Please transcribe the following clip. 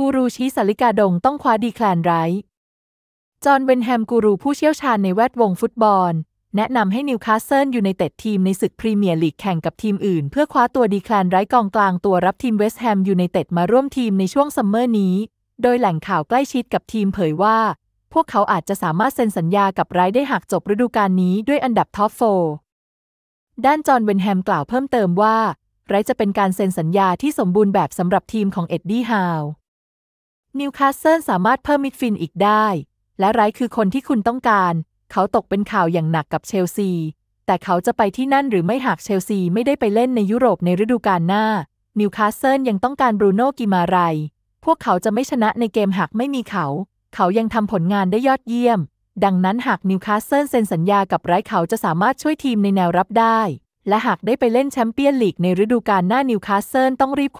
กูรูชี้สาลิกาดงต้องคว้าดีแคลนไรจอห์น เวนแฮมกูรูผู้เชี่ยวชาญในแวดวงฟุตบอล แนะนำให้นิวคาสเซิลอยู่ในเต็ดทีมในศึกพรีเมียร์ลีกแข่งกับทีมอื่น เพื่อคว้าตัวดีแคลนไรกองกลางตัวรับทีมเวสต์แฮมอยู่ในเต็ดมาร่วมทีมในช่วงซัมเมอร์นี้ โดยแหล่งข่าวใกล้ชิดกับทีมเผยว่า พวกเขาอาจจะสามารถเซ็นสัญญากับไรได้หากจบฤดูกาลนี้ด้วยอันดับท็อปโฟด้านจอห์น เวนแฮมกล่าวเพิ่มเติมว่า ไรจะเป็นการเซ็นสัญญาที่สมบูรณ์แบบสำหรับทีมของเอ็ดดี้ ฮาวนิวคาสเซิลสามารถเพิ่มมิดฟินอีกได้ และไรคือคนที่คุณต้องการ เขาตกเป็นข่าวอย่างหนักกับเชลซี แต่เขาจะไปที่นั่นหรือไม่หากเชลซีไม่ได้ไปเล่นในยุโรปในฤดูกาลหน้า นิวคาสเซิลยังต้องการบรูโน่กิมาไรพวกเขาจะไม่ชนะในเกมหากไม่มีเขา เขายังทำผลงานได้ยอดเยี่ยม ดังนั้นหากนิวคาสเซิลเซ็นสัญญากับไรเขาจะสามารถช่วยทีมในแนวรับได้ และหากได้ไปเล่นแชมเปี้ยนลีกในฤดูกาลหน้านิวคาสเซิลต้องรีบ